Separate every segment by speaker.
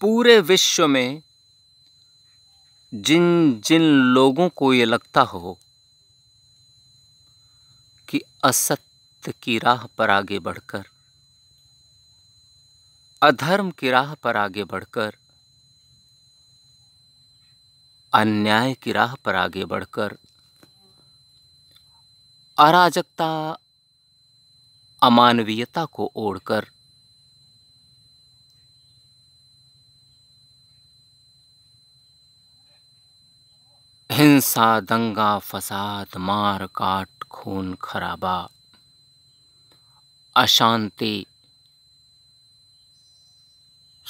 Speaker 1: पूरे विश्व में जिन जिन लोगों को ये लगता हो कि असत्य की राह पर आगे बढ़कर अधर्म की राह पर आगे बढ़कर अन्याय की राह पर आगे बढ़कर अराजकता अमानवीयता को ओढ़कर हिंसा दंगा फसाद मार काट खून खराबा अशांति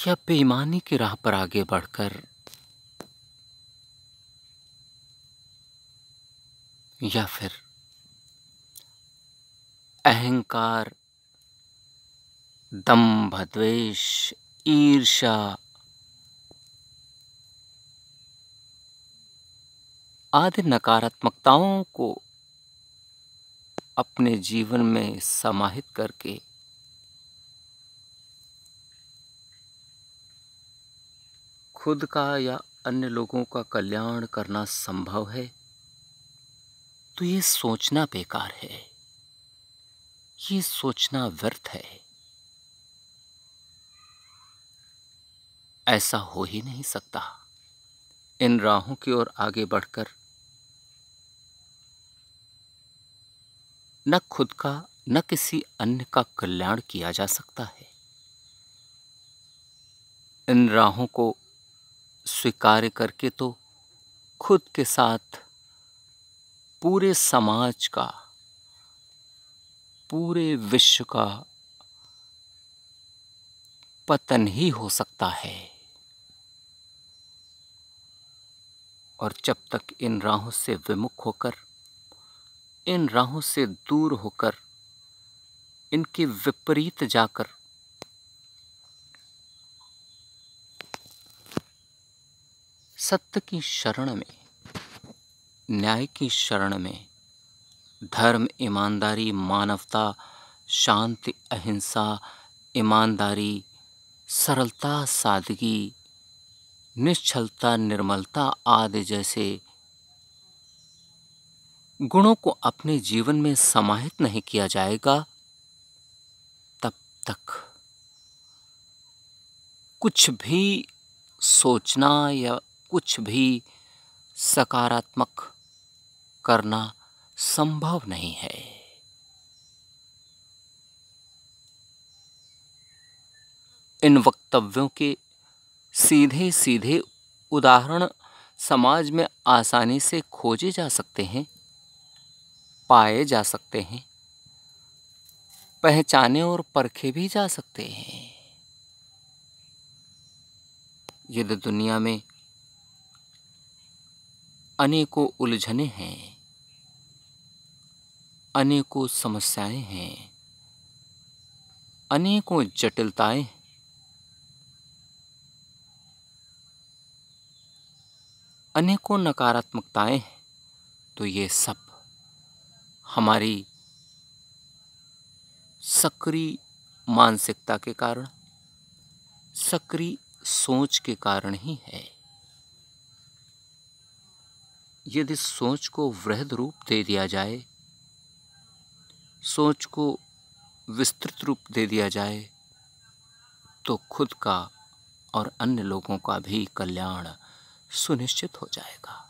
Speaker 1: या बेईमानी की राह पर आगे बढ़कर या फिर अहंकार दम्भ द्वेष ईर्षा आदि नकारात्मकताओं को अपने जीवन में समाहित करके खुद का या अन्य लोगों का कल्याण करना संभव है तो ये सोचना बेकार है ये सोचना व्यर्थ है ऐसा हो ही नहीं सकता इन राहों की ओर आगे बढ़कर न खुद का न किसी अन्य का कल्याण किया जा सकता है इन राहों को स्वीकार करके तो खुद के साथ पूरे समाज का पूरे विश्व का पतन ही हो सकता है और जब तक इन राहों से विमुख होकर इन राहों से दूर होकर इनके विपरीत जाकर सत्य की शरण में न्याय की शरण में धर्म ईमानदारी मानवता शांति अहिंसा ईमानदारी सरलता सादगी निश्चलता निर्मलता आदि जैसे गुणों को अपने जीवन में समाहित नहीं किया जाएगा तब तक कुछ भी सोचना या कुछ भी सकारात्मक करना संभव नहीं है इन वक्तव्यों के सीधे सीधे उदाहरण समाज में आसानी से खोजे जा सकते हैं पाए जा सकते हैं पहचाने और परखे भी जा सकते हैं यदि दुनिया में अनेकों उलझने हैं अनेकों समस्याएं हैं अनेकों जटिलताएं अनेकों नकारात्मकताएं हैं तो ये सब हमारी सक्रिय मानसिकता के कारण सक्रिय सोच के कारण ही है यदि सोच को वृहद रूप दे दिया जाए सोच को विस्तृत रूप दे दिया जाए तो खुद का और अन्य लोगों का भी कल्याण सुनिश्चित हो जाएगा